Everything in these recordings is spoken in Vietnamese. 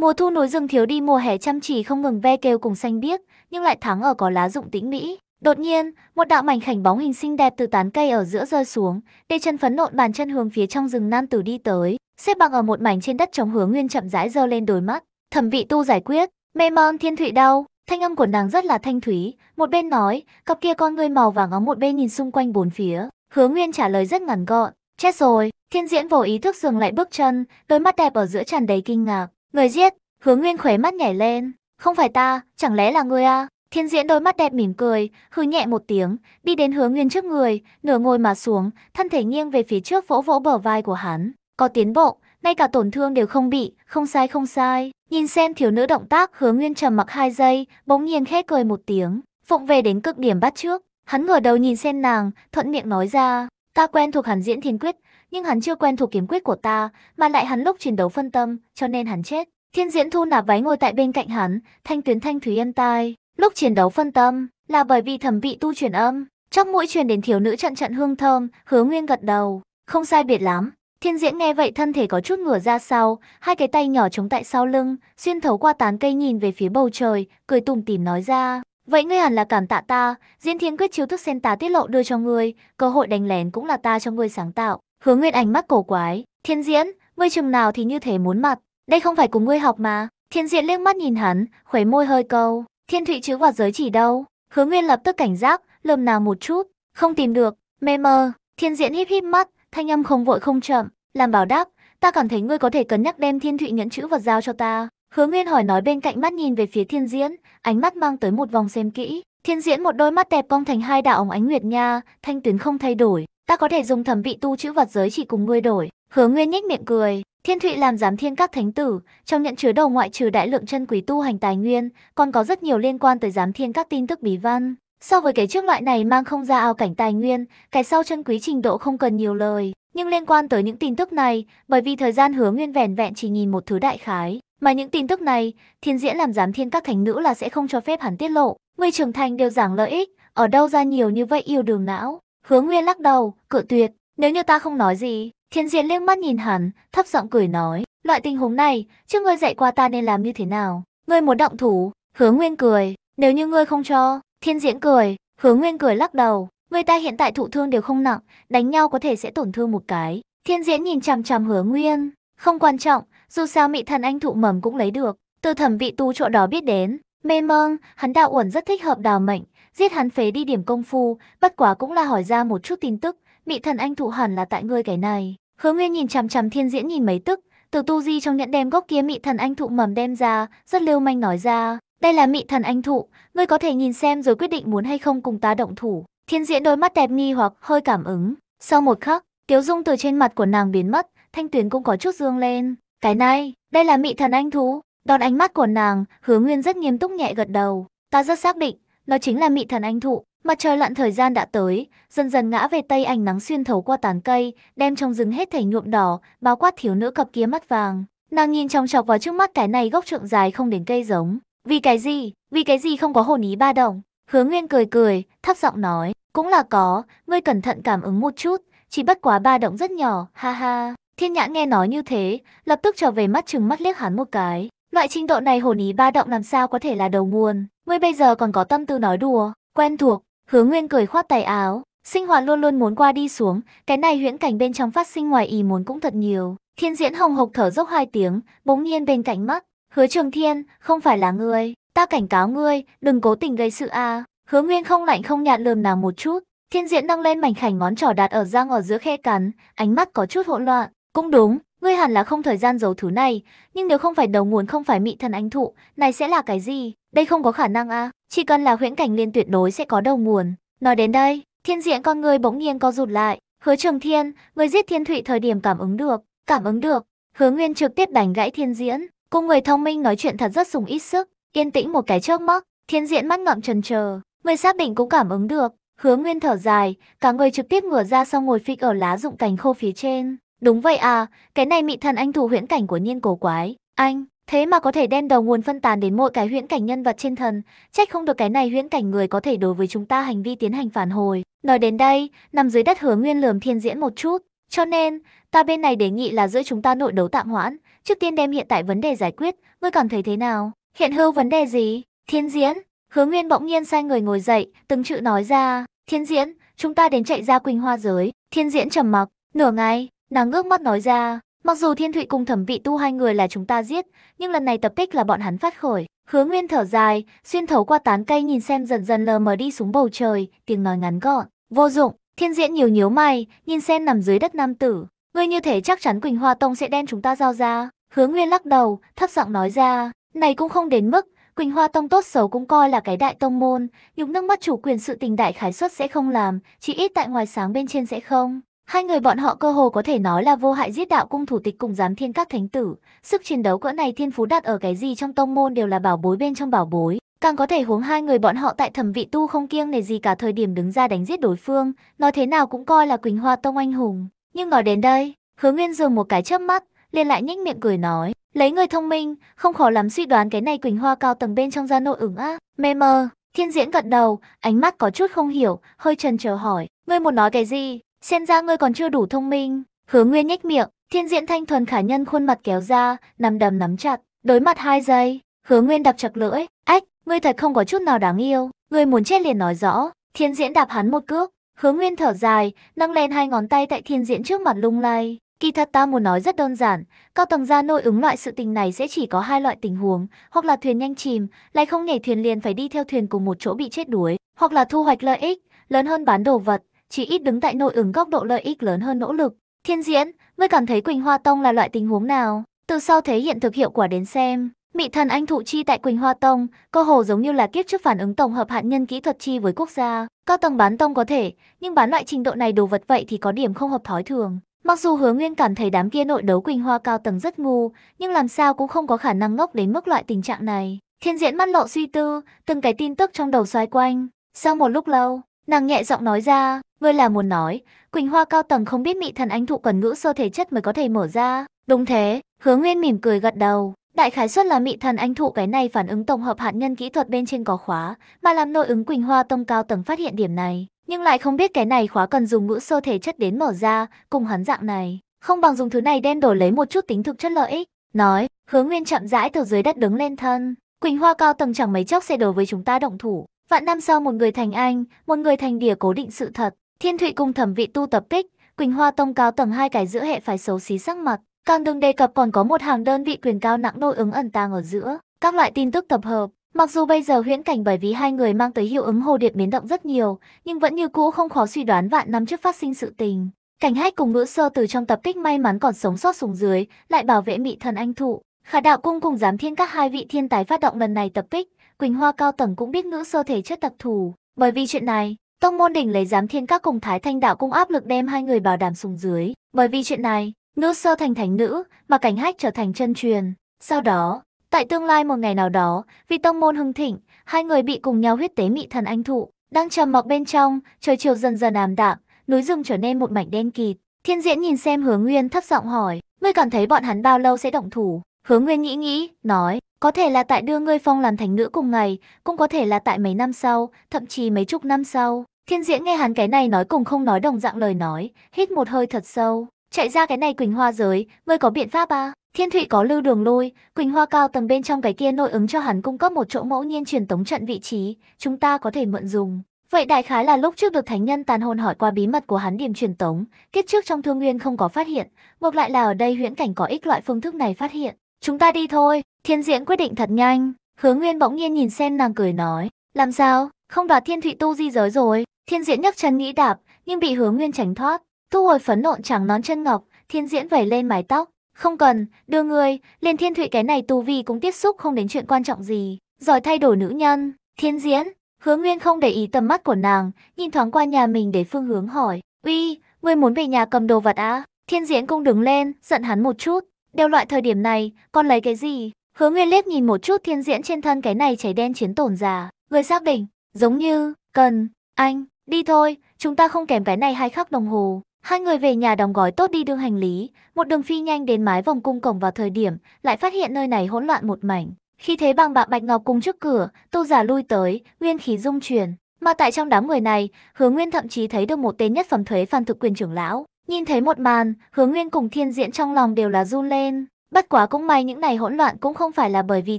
Mùa thu núi rừng thiếu đi mùa hè chăm chỉ không ngừng ve kêu cùng xanh biếc, nhưng lại thắng ở có lá rụng tĩnh mỹ. Đột nhiên, một đạo mảnh khảnh bóng hình xinh đẹp từ tán cây ở giữa rơi xuống, Đê chân phấn nộn bàn chân hướng phía trong rừng nam tử đi tới, xếp bằng ở một mảnh trên đất trống hướng nguyên chậm rãi giơ lên đôi mắt. Thẩm vị tu giải quyết, mê mon thiên thụy đau, thanh âm của nàng rất là thanh thúy, một bên nói, cặp kia con ngươi màu vàng óng một bên nhìn xung quanh bốn phía. Hứa Nguyên trả lời rất ngắn gọn, chết rồi, thiên diễn vô ý thức dừng lại bước chân, đôi mắt đẹp ở giữa tràn đầy kinh ngạc. Người giết, hứa nguyên khuấy mắt nhảy lên. Không phải ta, chẳng lẽ là ngươi à? Thiên diễn đôi mắt đẹp mỉm cười, hư nhẹ một tiếng, đi đến hứa nguyên trước người, nửa ngồi mà xuống, thân thể nghiêng về phía trước vỗ vỗ bờ vai của hắn. Có tiến bộ, ngay cả tổn thương đều không bị, không sai không sai. Nhìn xem thiếu nữ động tác hứa nguyên trầm mặc hai giây, bỗng nhiên khẽ cười một tiếng, phụng về đến cực điểm bắt trước. Hắn ngửa đầu nhìn xem nàng, thuận miệng nói ra, ta quen thuộc hẳn diễn thiên quyết, nhưng hắn chưa quen thuộc kiếm quyết của ta, mà lại hắn lúc chiến đấu phân tâm, cho nên hắn chết. Thiên Diễn Thu nạp váy ngồi tại bên cạnh hắn, thanh tuyến thanh thủy âm tai, lúc chiến đấu phân tâm là bởi vì thẩm vị tu truyền âm, trong mũi truyền đến thiếu nữ trận trận hương thơm, Hứa Nguyên gật đầu, không sai biệt lắm. Thiên Diễn nghe vậy thân thể có chút ngửa ra sau, hai cái tay nhỏ chống tại sau lưng, xuyên thấu qua tán cây nhìn về phía bầu trời, cười tủm tỉm nói ra: "Vậy ngươi hẳn là cảm tạ ta, Diễn Thiên quyết chiếu thức sen tá tiết lộ đưa cho ngươi, cơ hội đánh lén cũng là ta cho ngươi sáng tạo." Hứa Nguyệt ánh mắt cổ quái, "Thiên Diễn, ngươi chừng nào thì như thế muốn mặt, đây không phải cùng ngươi học mà." Thiên Diễn liếc mắt nhìn hắn, khóe môi hơi câu, "Thiên Thụy chứ quạt giới chỉ đâu?" Hứa Nguyên lập tức cảnh giác, lườm nào một chút, "Không tìm được." Mê mờ. Thiên Diễn híp híp mắt, thanh âm không vội không chậm, làm bảo đáp, "Ta cảm thấy ngươi có thể cân nhắc đem Thiên Thụy nhẫn chữ vật giao cho ta." Hứa Nguyên hỏi nói bên cạnh mắt nhìn về phía Thiên Diễn, ánh mắt mang tới một vòng xem kỹ. Thiên Diễn một đôi mắt đẹp cong thành hai đạo ống ánh nguyệt nha, thanh tuyến không thay đổi, ta có thể dùng thẩm vị tu chữ vật giới chỉ cùng ngươi đổi. Hứa Nguyên nhếch miệng cười, Thiên Thụy làm giám thiên các thánh tử, trong nhận chứa đầu ngoại trừ đại lượng chân quý tu hành tài nguyên, còn có rất nhiều liên quan tới giám thiên các tin tức bí văn. So với cái trước loại này mang không ra ao cảnh tài nguyên, cái sau chân quý trình độ không cần nhiều lời. Nhưng liên quan tới những tin tức này, bởi vì thời gian hứa nguyên vẻn vẹn chỉ nhìn một thứ đại khái, mà những tin tức này, thiên diễn làm giám thiên các thánh nữ là sẽ không cho phép hắn tiết lộ. Người trưởng thành đều giảng lợi ích, ở đâu ra nhiều như vậy yêu đường não. Hứa Nguyên lắc đầu, cự tuyệt, nếu như ta không nói gì, Thiên Diện liếc mắt nhìn hắn, thấp giọng cười nói, loại tình huống này, trước ngươi dạy qua ta nên làm như thế nào? Ngươi muốn động thủ? Hứa Nguyên cười, nếu như ngươi không cho, Thiên Diễn cười, Hứa Nguyên cười lắc đầu, người ta hiện tại thụ thương đều không nặng, đánh nhau có thể sẽ tổn thương một cái. Thiên Diễn nhìn chằm chằm Hứa Nguyên, không quan trọng, dù sao mị thần anh thụ mầm cũng lấy được, từ thẩm vị tu chỗ đó biết đến, Mê mông, hắn đạo uẩn rất thích hợp đào mệnh, giết hắn phế đi điểm công phu, bất quá cũng là hỏi ra một chút tin tức, mị thần anh thụ hẳn là tại ngươi cái này. Hứa Nguyên nhìn chằm chằm thiên diễn nhìn mấy tức, từ tu di trong nhận đem gốc kia mị thần anh thụ mầm đem ra, rất lưu manh nói ra, đây là mị thần anh thụ, ngươi có thể nhìn xem rồi quyết định muốn hay không cùng ta động thủ. Thiên diễn đôi mắt đẹp nghi hoặc hơi cảm ứng, sau một khắc, tiếu dung từ trên mặt của nàng biến mất, thanh tuyến cũng có chút dương lên. Cái này, đây là mị thần anh thú, Đón ánh mắt của nàng, hứa nguyên rất nghiêm túc nhẹ gật đầu. Ta rất xác định, nó chính là mị thần anh thụ. Mặt trời lặn thời gian đã tới, dần dần ngã về tây ánh nắng xuyên thấu qua tán cây, đem trong rừng hết thảy nhuộm đỏ, bao quát thiếu nữ cặp kia mắt vàng. Nàng nhìn trong chọc vào trước mắt cái này gốc trượng dài không đến cây giống. Vì cái gì? Vì cái gì không có hồn ý ba động? Hứa Nguyên cười cười, thấp giọng nói, cũng là có, ngươi cẩn thận cảm ứng một chút, chỉ bất quá ba động rất nhỏ, ha ha. Thiên nhã nghe nói như thế, lập tức trở về mắt chừng mắt liếc hắn một cái. Loại trình độ này hồn ý ba động làm sao có thể là đầu nguồn. Ngươi bây giờ còn có tâm tư nói đùa, quen thuộc, hứa nguyên cười khoát tay áo. Sinh hoạt luôn luôn muốn qua đi xuống, cái này huyễn cảnh bên trong phát sinh ngoài ý muốn cũng thật nhiều. Thiên diễn hồng hộc thở dốc hai tiếng, bỗng nhiên bên cạnh mắt. Hứa trường thiên, không phải là ngươi, ta cảnh cáo ngươi, đừng cố tình gây sự a. À. Hứa nguyên không lạnh không nhạt lườm nàng một chút. Thiên diễn nâng lên mảnh khảnh ngón trỏ đặt ở răng ở giữa khe cắn, ánh mắt có chút hỗn loạn. Cũng đúng, Ngươi hẳn là không thời gian giấu thứ này, nhưng nếu không phải đầu nguồn không phải mị thần ánh thụ, này sẽ là cái gì? Đây không có khả năng a, à? chỉ cần là huyễn cảnh liên tuyệt đối sẽ có đầu nguồn. Nói đến đây, thiên diện con người bỗng nhiên co rụt lại, Hứa Trường Thiên, người giết Thiên Thụy thời điểm cảm ứng được, cảm ứng được. Hứa Nguyên trực tiếp đánh gãy Thiên Diễn, cùng người thông minh nói chuyện thật rất sùng ít sức, yên tĩnh một cái trước mắt, Thiên diện mắt ngậm trần chờ, người xác định cũng cảm ứng được. Hứa Nguyên thở dài, cả người trực tiếp ngửa ra sau ngồi phịch ở lá rụng cành khô phía trên, Đúng vậy à, cái này mị thần anh thủ huyễn cảnh của nhiên cổ quái. Anh, thế mà có thể đem đầu nguồn phân tán đến mỗi cái huyễn cảnh nhân vật trên thần. Trách không được cái này huyễn cảnh người có thể đối với chúng ta hành vi tiến hành phản hồi. Nói đến đây, nằm dưới đất hứa nguyên lườm thiên diễn một chút. Cho nên, ta bên này đề nghị là giữa chúng ta nội đấu tạm hoãn. Trước tiên đem hiện tại vấn đề giải quyết, ngươi cảm thấy thế nào? Hiện hữu vấn đề gì? Thiên diễn, hứa nguyên bỗng nhiên sai người ngồi dậy, từng chữ nói ra. Thiên diễn, chúng ta đến chạy ra Quỳnh Hoa Giới. Thiên diễn trầm mặc, nửa ngày, Nàng ngước mắt nói ra, mặc dù thiên thụy cùng thẩm vị tu hai người là chúng ta giết, nhưng lần này tập kích là bọn hắn phát khởi. Hứa Nguyên thở dài, xuyên thấu qua tán cây nhìn xem dần dần lờ mờ đi xuống bầu trời, tiếng nói ngắn gọn, vô dụng. Thiên diễn nhiều nhíu mày, nhìn xem nằm dưới đất nam tử. Ngươi như thế chắc chắn Quỳnh Hoa Tông sẽ đem chúng ta giao ra. Hứa Nguyên lắc đầu, thấp giọng nói ra, này cũng không đến mức, Quỳnh Hoa Tông tốt xấu cũng coi là cái đại tông môn, nhục nước mắt chủ quyền sự tình đại khái suất sẽ không làm, chỉ ít tại ngoài sáng bên trên sẽ không. Hai người bọn họ cơ hồ có thể nói là vô hại giết đạo cung thủ tịch cùng giám thiên các thánh tử, sức chiến đấu cỡ này thiên phú đặt ở cái gì trong tông môn đều là bảo bối bên trong bảo bối, càng có thể huống hai người bọn họ tại thẩm vị tu không kiêng nề gì cả thời điểm đứng ra đánh giết đối phương, nói thế nào cũng coi là Quỳnh Hoa tông anh hùng. Nhưng nói đến đây, Hứa Nguyên dừng một cái chớp mắt, liền lại nhếch miệng cười nói, lấy người thông minh, không khó lắm suy đoán cái này Quỳnh Hoa cao tầng bên trong gia nội ứng á, mê mờ. Thiên Diễn gật đầu, ánh mắt có chút không hiểu, hơi chần chờ hỏi, ngươi muốn nói cái gì? Xem ra ngươi còn chưa đủ thông minh. Hứa Nguyên nhếch miệng, thiên diễn thanh thuần khả nhân khuôn mặt kéo ra, nằm đầm nắm chặt, đối mặt hai giây. Hứa Nguyên đập chặt lưỡi, ách, ngươi thật không có chút nào đáng yêu, ngươi muốn chết liền nói rõ. Thiên diễn đạp hắn một cước, hứa Nguyên thở dài, nâng lên hai ngón tay tại thiên diễn trước mặt lung lay. Kỳ thật ta muốn nói rất đơn giản, cao tầng gia nội ứng loại sự tình này sẽ chỉ có hai loại tình huống, hoặc là thuyền nhanh chìm, lại không nhảy thuyền liền phải đi theo thuyền cùng một chỗ bị chết đuối, hoặc là thu hoạch lợi ích, lớn hơn bán đồ vật, chỉ ít đứng tại nội ứng góc độ lợi ích lớn hơn nỗ lực. Thiên diễn, ngươi cảm thấy Quỳnh Hoa Tông là loại tình huống nào? Từ sau thể hiện thực hiệu quả đến xem, Mị thần anh thụ chi tại Quỳnh Hoa Tông, cơ hồ giống như là kiếp trước phản ứng tổng hợp hạt nhân kỹ thuật chi với quốc gia. Cao tầng bán tông có thể, nhưng bán loại trình độ này đồ vật vậy thì có điểm không hợp thói thường. Mặc dù Hứa Nguyên cảm thấy đám kia nội đấu Quỳnh Hoa cao tầng rất ngu, nhưng làm sao cũng không có khả năng ngốc đến mức loại tình trạng này. Thiên diễn mắt lộ suy tư, từng cái tin tức trong đầu xoay quanh. Sau một lúc lâu, Nàng nhẹ giọng nói ra, ngươi là muốn nói, Quỳnh Hoa cao tầng không biết mị thần anh thụ cần ngữ sơ thể chất mới có thể mở ra. Đúng thế, Hứa Nguyên mỉm cười gật đầu. Đại khái suất là mị thần anh thụ cái này phản ứng tổng hợp hạt nhân kỹ thuật bên trên có khóa, mà làm nội ứng Quỳnh Hoa tông cao tầng phát hiện điểm này, nhưng lại không biết cái này khóa cần dùng ngữ sơ thể chất đến mở ra, cùng hắn dạng này, không bằng dùng thứ này đem đổi lấy một chút tính thực chất lợi ích. Nói, Hứa Nguyên chậm rãi từ dưới đất đứng lên thân, Quỳnh Hoa cao tầng chẳng mấy chốc sẽ đối với chúng ta động thủ, Vạn năm sau một người thành anh, một người thành đỉa cố định sự thật. Thiên Thụy cùng thẩm vị tu tập kích, Quỳnh Hoa tông cáo tầng hai cái giữa hệ phải xấu xí sắc mặt. Càng đừng đề cập còn có một hàng đơn vị quyền cao nặng nội ứng ẩn tàng ở giữa. Các loại tin tức tập hợp, Mặc dù bây giờ huyễn cảnh bởi vì hai người mang tới hiệu ứng hồ điệp biến động rất nhiều, nhưng vẫn như cũ không khó suy đoán vạn năm trước phát sinh sự tình. Cảnh hách cùng ngữ sơ từ trong tập kích may mắn còn sống sót xuống dưới, lại bảo vệ mị thần anh thụ. Khả đạo cung cùng giám thiên các hai vị thiên tài phát động lần này tập kích, Quỳnh Hoa cao tầng cũng biết ngữ sơ thể chất đặc thù, bởi vì chuyện này, Tông môn đỉnh lấy giám thiên các cùng Thái Thanh đạo cũng áp lực đem hai người bảo đảm sùng dưới, bởi vì chuyện này, ngữ sơ thành thánh nữ, mà cảnh hách trở thành chân truyền. Sau đó, tại tương lai một ngày nào đó, vì tông môn hưng thịnh, hai người bị cùng nhau huyết tế mị thần anh thụ, đang trầm mặc bên trong, trời chiều dần dần ảm đạm, núi rừng trở nên một mảnh đen kịt. Thiên Diễn nhìn xem Hướng Nguyên thấp giọng hỏi, ngươi cảm thấy bọn hắn bao lâu sẽ động thủ? Hứa Nguyên nghĩ nghĩ, nói, có thể là tại đưa ngươi phong làm thành nữ cùng ngày, cũng có thể là tại mấy năm sau, thậm chí mấy chục năm sau. Thiên diễn nghe hắn cái này nói cùng không nói đồng dạng lời nói, hít một hơi thật sâu. Chạy ra cái này Quỳnh Hoa giới, ngươi có biện pháp à? Thiên Thụy có lưu đường lui Quỳnh Hoa cao tầng bên trong cái kia nội ứng cho hắn cung cấp một chỗ mẫu nhiên truyền tống trận vị trí, chúng ta có thể mượn dùng. Vậy đại khái là lúc trước được thánh nhân tàn hồn hỏi qua bí mật của hắn điểm truyền tống, kiếp trước trong thương nguyên không có phát hiện, ngược lại là ở đây huyễn cảnh có ích loại phương thức này phát hiện. Chúng ta đi thôi, thiên diễn quyết định thật nhanh. Hứa Nguyên bỗng nhiên nhìn xem nàng cười nói. Làm sao, không đoạt thiên thụy tu di giới rồi. Thiên diễn nhấc chân nghĩ đạp, nhưng bị Hứa Nguyên tránh thoát. Thu hồi phấn nộn chẳng nón chân ngọc, thiên diễn vẩy lên mái tóc. Không cần, đưa người liền thiên thụy cái này tu vi cũng tiếp xúc không đến chuyện quan trọng gì. Giỏi thay đổi nữ nhân, thiên diễn. Hứa Nguyên không để ý tầm mắt của nàng, nhìn thoáng qua nhà mình để phương hướng hỏi. Uy, ngươi muốn về nhà cầm đồ vật á? À? Thiên diễn cũng đứng lên, giận hắn một chút. Đeo loại thời điểm này, con lấy cái gì? Hứa Nguyên liếc nhìn một chút thiên diễn trên thân cái này cháy đen chiến tổn già. Người xác định, giống như, cần, anh, đi thôi, chúng ta không kèm cái này hai khắc đồng hồ. Hai người về nhà đóng gói tốt đi đương hành lý, một đường phi nhanh đến mái vòng cung cổng vào thời điểm, lại phát hiện nơi này hỗn loạn một mảnh. Khi thế bằng bạc bạch ngọc cung trước cửa, tô giả lui tới, nguyên khí dung chuyển. Mà tại trong đám người này, hứa nguyên thậm chí thấy được một tên nhất phẩm thuế phan thực quyền trưởng lão. Nhìn thấy một màn, hướng nguyên cùng thiên diễn trong lòng đều là run lên. Bất quá cũng may những này hỗn loạn cũng không phải là bởi vì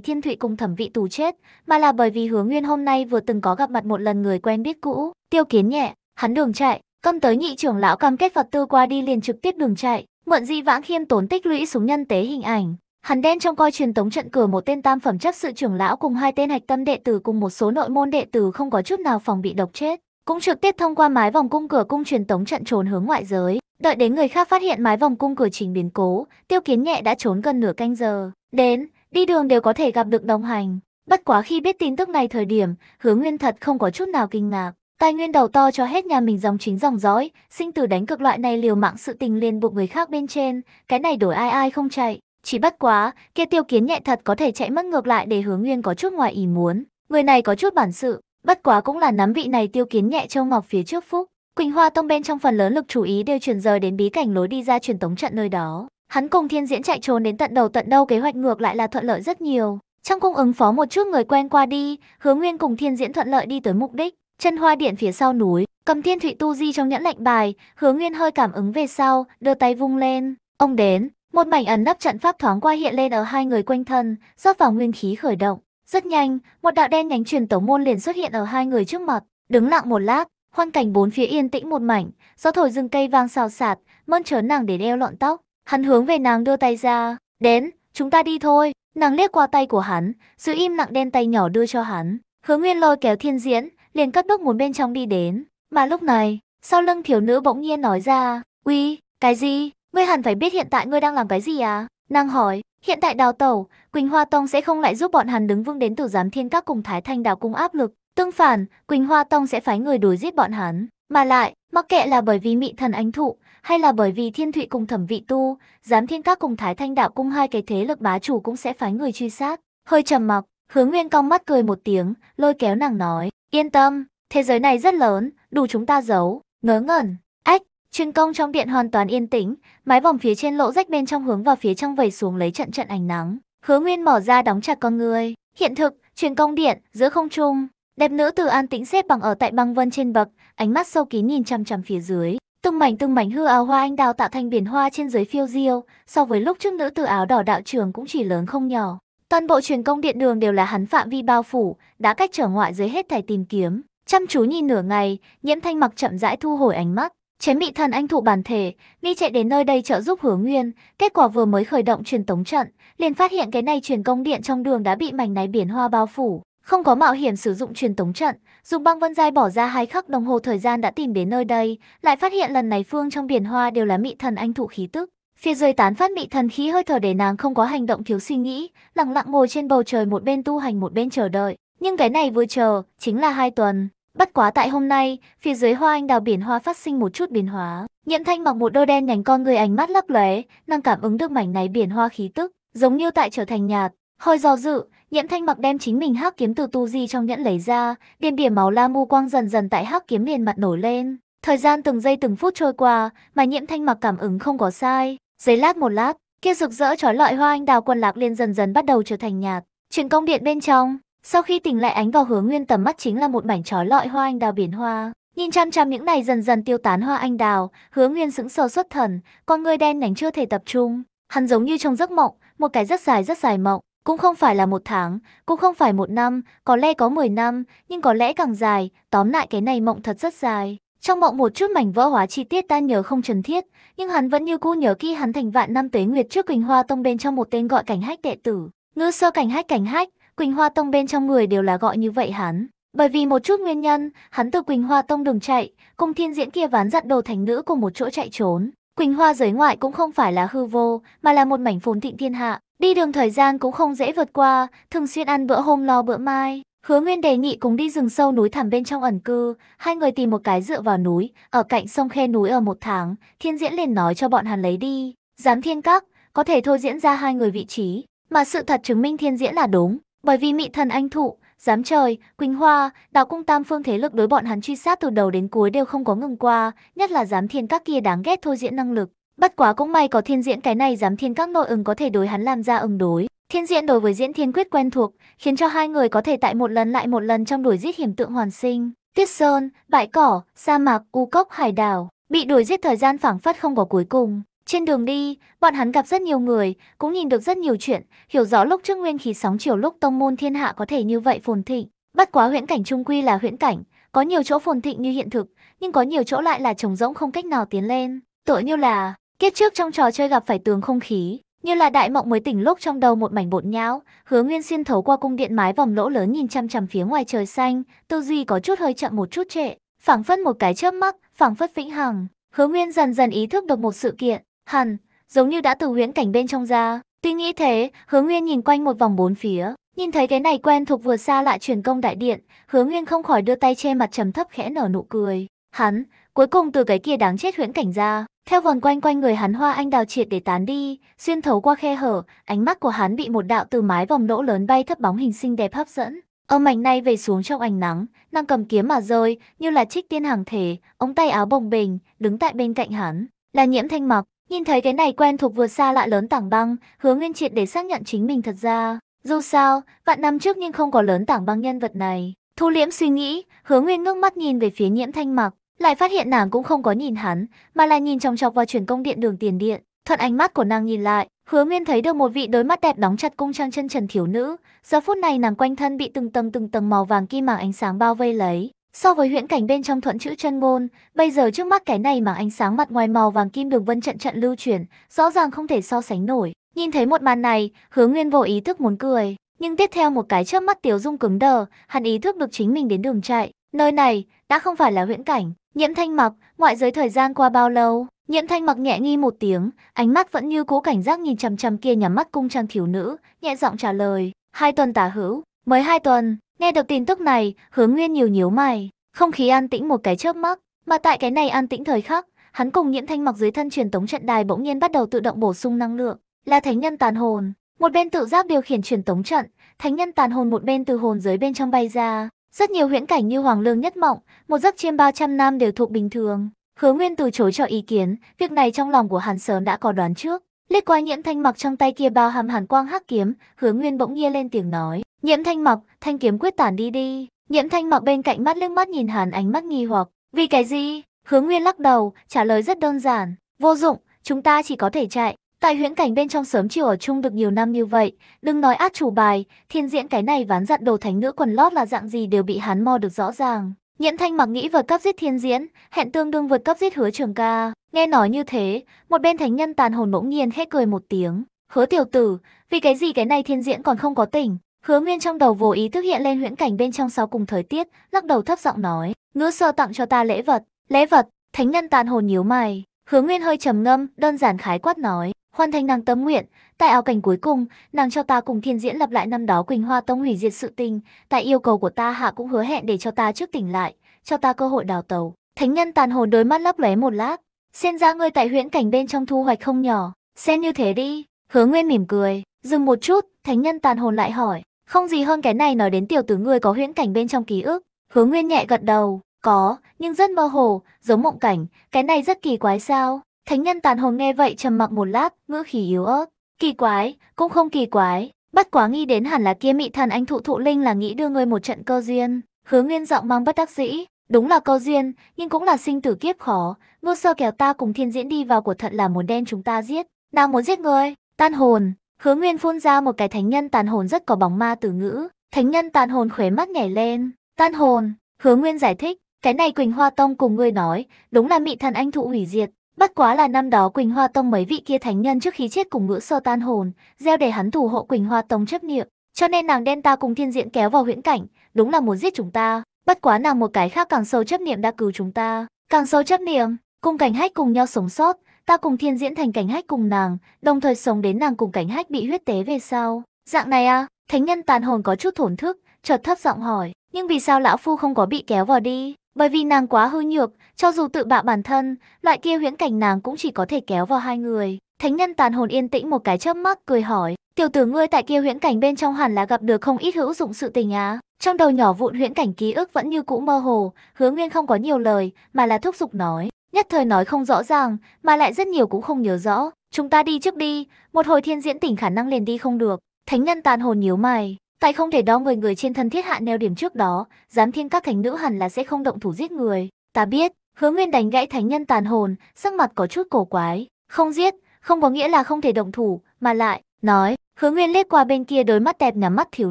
thiên thụy cùng thẩm vị tù chết, mà là bởi vì hướng nguyên hôm nay vừa từng có gặp mặt một lần người quen biết cũ, tiêu kiến nhẹ, hắn đường chạy, cầm tới nhị trưởng lão cam kết Phật tư qua đi liền trực tiếp đường chạy, mượn di vãng khiêm tốn tích lũy súng nhân tế hình ảnh. Hắn đen trong coi truyền tống trận cửa một tên tam phẩm chấp sự trưởng lão cùng hai tên hạch tâm đệ tử cùng một số nội môn đệ tử không có chút nào phòng bị độc chết, cũng trực tiếp thông qua mái vòng cung cửa cung truyền tống trận trốn hướng ngoại giới. Đợi đến người khác phát hiện mái vòng cung cửa chính biến cố, tiêu kiến nhẹ đã trốn gần nửa canh giờ. Đến, đi đường đều có thể gặp được đồng hành. Bất quá khi biết tin tức này thời điểm, hứa nguyên thật không có chút nào kinh ngạc. Tài nguyên đầu to cho hết nhà mình dòng chính dòng dõi, sinh tử đánh cực loại này liều mạng sự tình liên buộc người khác bên trên, cái này đổi ai ai không chạy. Chỉ bất quá, kia tiêu kiến nhẹ thật có thể chạy mất ngược lại để hướng nguyên có chút ngoài ý muốn. Người này có chút bản sự, bất quá cũng là nắm vị này tiêu kiến nhẹ châu ngọc phía trước phúc. Quỳnh Hoa Tông bên trong phần lớn lực chú ý đều chuyển rời đến bí cảnh lối đi ra truyền tống trận nơi đó. Hắn cùng Thiên Diễn chạy trốn đến tận đầu tận đâu kế hoạch ngược lại là thuận lợi rất nhiều. Trong cung ứng phó một chút người quen qua đi, Hứa Nguyên cùng Thiên Diễn thuận lợi đi tới mục đích, chân hoa điện phía sau núi, cầm Thiên Thụy tu di trong nhẫn lệnh bài, Hứa Nguyên hơi cảm ứng về sau, đưa tay vung lên, ông đến, một mảnh ẩn nấp trận pháp thoáng qua hiện lên ở hai người quanh thân, rót vào nguyên khí khởi động. Rất nhanh, một đạo đen nhánh truyền tống môn liền xuất hiện ở hai người trước mặt, đứng lặng một lát, Hoàn cảnh bốn phía yên tĩnh một mảnh, gió thổi rừng cây vang xào xạc, mơn trớn nàng để đeo lọn tóc. Hắn hướng về nàng đưa tay ra, đến, chúng ta đi thôi. Nàng liếc qua tay của hắn, giữ im nặng đen tay nhỏ đưa cho hắn. Hứa Nguyên lôi kéo thiên diễn, liền cất bước muốn bên trong đi đến. Mà lúc này, sau lưng thiếu nữ bỗng nhiên nói ra, uy, cái gì? Ngươi hẳn phải biết hiện tại ngươi đang làm cái gì à? Nàng hỏi, hiện tại đào tẩu, Quỳnh Hoa Tông sẽ không lại giúp bọn hắn đứng vững đến từ giám thiên các cùng Thái Thanh đào cung áp lực. Tương phản, Quỳnh Hoa Tông sẽ phái người đuổi giết bọn hắn. Mà lại, mặc kệ là bởi vì mị thần ánh thụ, hay là bởi vì thiên thụy cùng thẩm vị tu, giám thiên các cùng thái thanh đạo cung hai cái thế lực bá chủ cũng sẽ phái người truy sát. Hơi trầm mặc, hướng nguyên cong mắt cười một tiếng, lôi kéo nàng nói, yên tâm, thế giới này rất lớn, đủ chúng ta giấu, ngớ ngẩn, ách, truyền công trong điện hoàn toàn yên tĩnh, mái vòng phía trên lỗ rách bên trong hướng vào phía trong vẩy xuống lấy trận trận ánh nắng. Hứa Nguyên mỏ ra đóng chặt con người, hiện thực, truyền công điện, giữa không trung, Đẹp nữ từ an tĩnh xếp bằng ở tại băng vân trên bậc, ánh mắt sâu kín nhìn chăm chăm phía dưới. Từng mảnh từng mảnh hư áo hoa anh đào tạo thành biển hoa trên dưới phiêu diêu, so với lúc trước nữ tử áo đỏ đạo trường cũng chỉ lớn không nhỏ. Toàn bộ truyền công điện đường đều là hắn phạm vi bao phủ, đã cách trở ngoại dưới hết thảy tìm kiếm. Chăm chú nhìn nửa ngày, nhiễm thanh mặc chậm rãi thu hồi ánh mắt. Chém bị thần anh thụ bản thể, đi chạy đến nơi đây trợ giúp hứa nguyên, kết quả vừa mới khởi động truyền tống trận, liền phát hiện cái này truyền công điện trong đường đã bị mảnh này biển hoa bao phủ. Không có mạo hiểm sử dụng truyền tống trận, dùng Băng Vân Giai bỏ ra hai khắc đồng hồ thời gian đã tìm đến nơi đây, lại phát hiện lần này phương trong biển hoa đều là mị thần anh thụ khí tức. Phía dưới tán phát mị thần khí hơi thở để nàng không có hành động thiếu suy nghĩ, lặng lặng ngồi trên bầu trời một bên tu hành một bên chờ đợi. Nhưng cái này vừa chờ, chính là hai tuần. Bất quá tại hôm nay, phía dưới hoa anh đào biển hoa phát sinh một chút biến hóa. Nhiệm thanh mặc một đôi đen nhánh con người ánh mắt lấp lóe, nàng cảm ứng được mảnh này biển hoa khí tức, giống như tại trở thành nhạt. Hơi do dự, Nhậm Thanh Mặc đem chính mình hắc kiếm từ tu di trong nhẫn lấy ra, điên điểm máu la mu quang dần dần tại hắc kiếm liền mặt nổi lên. Thời gian từng giây từng phút trôi qua, mà Nhậm Thanh Mặc cảm ứng không có sai. Giấy lát một lát, kia rực rỡ trói lọi hoa anh đào quần lạc liền dần dần bắt đầu trở thành nhạt. Truyền công điện bên trong, sau khi tỉnh lại ánh vào hướng nguyên tầm mắt chính là một mảnh trói lọi hoa anh đào biển hoa. Nhìn chăm chăm những này dần dần tiêu tán hoa anh đào, hướng nguyên sững sờ xuất thần, con người đen nhánh chưa thể tập trung. Hắn giống như trong giấc mộng, một cái rất dài rất dài mộng. Cũng không phải là một tháng, cũng không phải một năm, có lẽ có 10 năm, nhưng có lẽ càng dài, tóm lại cái này mộng thật rất dài. Trong mộng một chút mảnh vỡ hóa chi tiết ta nhớ không trần thiết, nhưng hắn vẫn như cũ nhớ khi hắn thành vạn năm tuế nguyệt trước Quỳnh Hoa Tông bên trong một tên gọi cảnh hách đệ tử. Ngư sơ cảnh hách cảnh hách, Quỳnh Hoa Tông bên trong người đều là gọi như vậy hắn. Bởi vì một chút nguyên nhân, hắn từ Quỳnh Hoa Tông đường chạy, cùng thiên diễn kia ván dặn đồ thành nữ cùng một chỗ chạy trốn. Quỳnh Hoa giới ngoại cũng không phải là hư vô, mà là một mảnh phồn thịnh thiên hạ, Đi đường thời gian cũng không dễ vượt qua, thường xuyên ăn bữa hôm lo bữa mai. Hứa Nguyên đề nghị cùng đi rừng sâu núi thẳm bên trong ẩn cư, hai người tìm một cái dựa vào núi, ở cạnh sông khe núi ở một tháng, thiên diễn liền nói cho bọn hắn lấy đi. Giám thiên các, có thể thôi diễn ra hai người vị trí, mà sự thật chứng minh thiên diễn là đúng, bởi vì mị thần anh thụ, giám trời, quỳnh hoa, đào cung tam phương thế lực đối bọn hắn truy sát từ đầu đến cuối đều không có ngừng qua, nhất là giám thiên các kia đáng ghét thôi diễn năng lực. Bất quá cũng may có thiên diễn cái này giám thiên các nội ứng có thể đối hắn làm ra ứng đối. Thiên diễn đối với diễn thiên quyết quen thuộc, khiến cho hai người có thể tại một lần lại một lần trong đuổi giết hiểm tượng hoàn sinh. Tuyết sơn, bãi cỏ, sa mạc, u cốc, hải đảo, bị đuổi giết thời gian phảng phất không có cuối cùng. Trên đường đi, bọn hắn gặp rất nhiều người, cũng nhìn được rất nhiều chuyện, hiểu rõ lúc trước nguyên khí sóng chiều lúc tông môn thiên hạ có thể như vậy phồn thịnh. Bất quá huyễn cảnh trung quy là huyễn cảnh, có nhiều chỗ phồn thịnh như hiện thực, nhưng có nhiều chỗ lại là trống rỗng không cách nào tiến lên. Tội như là, Kiếp trước trong trò chơi gặp phải tường không khí, như là đại mộng mới tỉnh lúc trong đầu một mảnh bột nhão, Hứa Nguyên xuyên thấu qua cung điện mái vòng lỗ lớn nhìn chăm chăm phía ngoài trời xanh, tư duy có chút hơi chậm một chút trệ, phảng phất một cái chớp mắt, phảng phất vĩnh hằng. Hứa Nguyên dần dần ý thức được một sự kiện, hẳn giống như đã từ huyễn cảnh bên trong ra. Tuy nghĩ thế, Hứa Nguyên nhìn quanh một vòng bốn phía, nhìn thấy cái này quen thuộc vừa xa lại truyền công đại điện, Hứa Nguyên không khỏi đưa tay che mặt trầm thấp khẽ nở nụ cười. Hắn, cuối cùng từ cái kia đáng chết huyễn cảnh ra, theo vòng quanh quanh người hắn hoa anh đào triệt để tán đi, xuyên thấu qua khe hở, ánh mắt của hắn bị một đạo từ mái vòng nỗ lớn bay thấp bóng hình xinh đẹp hấp dẫn. Ông mảnh nay về xuống trong ánh nắng, nàng cầm kiếm mà rơi, như là trích tiên hàng thể, ống tay áo bồng bềnh, đứng tại bên cạnh hắn, là nhiễm thanh mặc. Nhìn thấy cái này quen thuộc vượt xa lạ lớn tảng băng, hứa nguyên triệt để xác nhận chính mình thật ra. Dù sao, vạn năm trước nhưng không có lớn tảng băng nhân vật này. Thu liễm suy nghĩ, hứa nguyên ngước mắt nhìn về phía nhiễm thanh mặc, lại phát hiện nàng cũng không có nhìn hắn, mà lại nhìn chòng chọc vào chuyển công điện đường tiền điện. Thuận ánh mắt của nàng nhìn lại, Hứa Nguyên thấy được một vị đôi mắt đẹp đóng chặt cung trang chân trần thiếu nữ, giờ phút này nàng quanh thân bị từng tầng từng tầng màu vàng kim màng ánh sáng bao vây lấy. So với huyễn cảnh bên trong thuận chữ chân ngôn, bây giờ trước mắt cái này màng ánh sáng mặt ngoài màu vàng kim đường vân trận trận lưu chuyển, rõ ràng không thể so sánh nổi. Nhìn thấy một màn này, Hứa Nguyên vô ý thức muốn cười, nhưng tiếp theo một cái chớp mắt tiểu Dung cứng đờ, hắn ý thức được chính mình đến đường chạy, Nơi này đã không phải là huyễn cảnh, nhiễm thanh mặc, ngoại giới thời gian qua bao lâu? Nhiễm thanh mặc nhẹ nghi một tiếng, ánh mắt vẫn như cố cảnh giác nhìn chằm chằm kia nhắm mắt cung trang thiếu nữ, nhẹ giọng trả lời, hai tuần tả hữu, mới hai tuần, nghe được tin tức này, hướng nguyên nhiều nhíu mày, không khí an tĩnh một cái chớp mắt, mà tại cái này an tĩnh thời khắc, hắn cùng nhiễm thanh mặc dưới thân truyền tống trận đài bỗng nhiên bắt đầu tự động bổ sung năng lượng, là thánh nhân tàn hồn, một bên tự giác điều khiển truyền tống trận, thánh nhân tàn hồn một bên từ hồn giới bên trong bay ra, rất nhiều huyễn cảnh như Hoàng Lương Nhất Mộng, một giấc chiêm bao trăm năm đều thuộc bình thường. Hứa Nguyên từ chối cho ý kiến, việc này trong lòng của hắn sớm đã có đoán trước. Liếc qua nhiễm thanh mặc trong tay kia bao hàm hàn quang hắc kiếm, Hứa Nguyên bỗng nhiên lên tiếng nói, nhiễm thanh mặc, thanh kiếm quyết tản đi đi. Nhiễm thanh mặc bên cạnh mắt liếc mắt nhìn hàn, ánh mắt nghi hoặc, vì cái gì? Hứa Nguyên lắc đầu, trả lời rất đơn giản, vô dụng, chúng ta chỉ có thể chạy. Tại huyễn cảnh bên trong sớm chiều ở chung được nhiều năm như vậy, đừng nói át chủ bài, thiên diễn cái này ván dặn đồ thánh nữ quần lót là dạng gì đều bị hắn mo được rõ ràng. Nhẫn thanh mặc nghĩ vượt cấp giết thiên diễn, hẹn tương đương vượt cấp giết hứa trường ca. Nghe nói như thế, một bên thánh nhân tàn hồn bỗng nhiên hết cười một tiếng. Hứa tiểu tử, vì cái gì cái này thiên diễn còn không có tỉnh. Hứa nguyên trong đầu vô ý thức hiện lên huyễn cảnh bên trong sau cùng thời tiết, lắc đầu thấp giọng nói. Ngữ sơ tặng cho ta lễ vật, lễ vật, thánh nhân tàn hồn nhíu mày. Hứa nguyên hơi trầm ngâm, đơn giản khái quát nói. Hoàn thành nàng tấm nguyện, tại ảo cảnh cuối cùng, nàng cho ta cùng thiên diễn lặp lại năm đó Quỳnh Hoa Tông hủy diệt sự tình, tại yêu cầu của ta hạ cũng hứa hẹn để cho ta trước tỉnh lại, cho ta cơ hội đào tàu. Thánh nhân tàn hồn đôi mắt lấp lóe một lát, xen ra ngươi tại huyễn cảnh bên trong thu hoạch không nhỏ, xen như thế đi. Hứa Nguyên mỉm cười, dừng một chút, thánh nhân tàn hồn lại hỏi, không gì hơn cái này nói đến tiểu tử ngươi có huyễn cảnh bên trong ký ức. Hứa Nguyên nhẹ gật đầu, có, nhưng rất mơ hồ, giống mộng cảnh, cái này rất kỳ quái sao? Thánh nhân tàn hồn nghe vậy trầm mặc một lát, ngữ khí yếu ớt. Kỳ quái, cũng không kỳ quái. bất quá nghi đến hẳn là kia mị thần anh thụ thụ linh là nghĩ đưa ngươi một trận cơ duyên. Hứa nguyên giọng mang bất đắc dĩ. Đúng là cơ duyên, nhưng cũng là sinh tử kiếp khó. Ngô sơ kéo ta cùng thiên diễn đi vào của thận là muốn đen chúng ta giết. Nàng muốn giết ngươi, tan hồn. Hứa nguyên phun ra một cái thánh nhân tàn hồn rất có bóng ma từ ngữ. Thánh nhân tàn hồn khuế mắt nhảy lên. Tan hồn, hứa nguyên giải thích. Cái này Quỳnh Hoa Tông cùng ngươi nói, đúng là mị thần anh thụ hủy diệt, Bất quá là năm đó Quỳnh Hoa Tông mấy vị kia thánh nhân trước khi chết cùng ngữ sơ tan hồn, gieo để hắn thủ hộ Quỳnh Hoa Tông chấp niệm, cho nên nàng đen ta cùng thiên diện kéo vào huyễn cảnh, đúng là muốn giết chúng ta. Bất quá nàng một cái khác càng sâu chấp niệm đã cứu chúng ta, càng sâu chấp niệm, cùng cảnh hách cùng nhau sống sót, ta cùng thiên diễn thành cảnh hách cùng nàng, đồng thời sống đến nàng cùng cảnh hách bị huyết tế về sau. Dạng này à, thánh nhân tàn hồn có chút thổn thức, chợt thấp giọng hỏi, nhưng vì sao lão phu không có bị kéo vào đi? Bởi vì nàng quá hư nhược, cho dù tự bạo bản thân, loại kia huyễn cảnh nàng cũng chỉ có thể kéo vào hai người. Thánh nhân tàn hồn yên tĩnh một cái chớp mắt cười hỏi, tiểu tử ngươi tại kia huyễn cảnh bên trong hẳn là gặp được không ít hữu dụng sự tình á. À? Trong đầu nhỏ vụn huyễn cảnh ký ức vẫn như cũ mơ hồ, hứa nguyên không có nhiều lời, mà là thúc giục nói. Nhất thời nói không rõ ràng, mà lại rất nhiều cũng không nhớ rõ. Chúng ta đi trước đi, một hồi thiên diễn tỉnh khả năng liền đi không được. Thánh nhân tàn hồn nhíu mày, Tại không thể đo người người trên thân thiết hạ neo điểm trước đó, giám thiên các thánh nữ hẳn là sẽ không động thủ giết người. Ta biết, hứa nguyên đánh gãy thánh nhân tàn hồn, sắc mặt có chút cổ quái. Không giết, không có nghĩa là không thể động thủ, mà lại, nói, hứa nguyên liếc qua bên kia đôi mắt đẹp nhắm mắt thiếu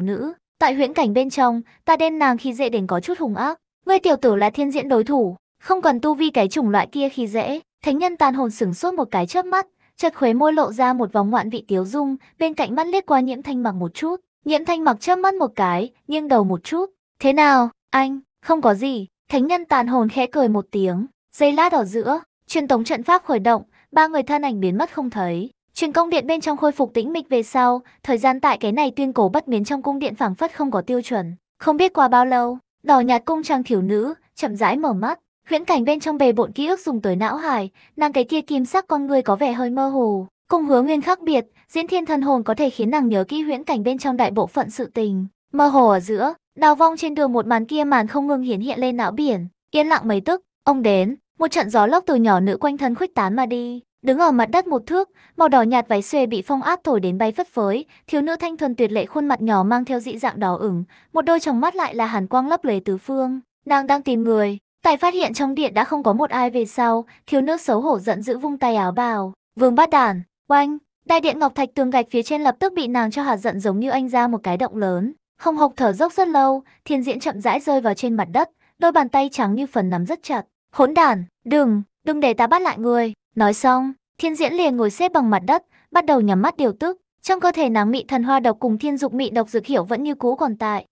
nữ. Tại huyễn cảnh bên trong, ta đen nàng khi dễ đến có chút hùng ác. Ngươi tiểu tử là thiên diễn đối thủ, không cần tu vi cái chủng loại kia khi dễ. Thánh nhân tàn hồn sửng sốt một cái chớp mắt, chật khuế môi lộ ra một vòng ngoạn vị tiếu dung, bên cạnh mắt liếc qua nhiễm thanh mặc một chút. Nhiễm thanh mặc chớp mắt một cái, nghiêng đầu một chút. Thế nào, anh, không có gì. Thánh nhân tàn hồn khẽ cười một tiếng, Dây lát ở giữa, truyền tống trận pháp khởi động, ba người thân ảnh biến mất không thấy. Truyền công điện bên trong khôi phục tĩnh mịch về sau, thời gian tại cái này tuyên cổ bất biến trong cung điện phảng phất không có tiêu chuẩn. Không biết qua bao lâu, đỏ nhạt cung trang thiểu nữ, chậm rãi mở mắt. Huyễn cảnh bên trong bề bộn ký ức dùng tới não hải, nàng cái kia kim sắc con người có vẻ hơi mơ hồ. Cùng hứa nguyên khác biệt, Diễn thiên thần hồn có thể khiến nàng nhớ kỹ huyễn cảnh bên trong đại bộ phận sự tình. Mơ hồ ở giữa, đào vong trên đường một màn kia màn không ngừng hiển hiện lên não biển. Yên lặng mấy tức, ông đến, một trận gió lốc từ nhỏ nữ quanh thân khuếch tán mà đi. Đứng ở mặt đất một thước, màu đỏ nhạt váy xuề bị phong áp thổi đến bay phất phới, thiếu nữ thanh thuần tuyệt lệ khuôn mặt nhỏ mang theo dị dạng đỏ ửng, một đôi trong mắt lại là hàn quang lấp lóe tứ phương. Nàng đang tìm người, tại phát hiện trong điện đã không có một ai về sau, thiếu nữ xấu hổ giận dữ vung tay áo bào, vương bát đàn, oanh, Đại điện ngọc thạch tường gạch phía trên lập tức bị nàng cho hạt giận giống như anh ra một cái động lớn. Hồng hộc thở dốc rất lâu, thiên diễn chậm rãi rơi vào trên mặt đất, đôi bàn tay trắng như phần nắm rất chặt. Hỗn đàn, đừng, đừng để ta bắt lại người. Nói xong, thiên diễn liền ngồi xếp bằng mặt đất, bắt đầu nhắm mắt điều tức. Trong cơ thể nàng mị thần hoa độc cùng thiên dục mị độc dược hiểu vẫn như cũ còn tại.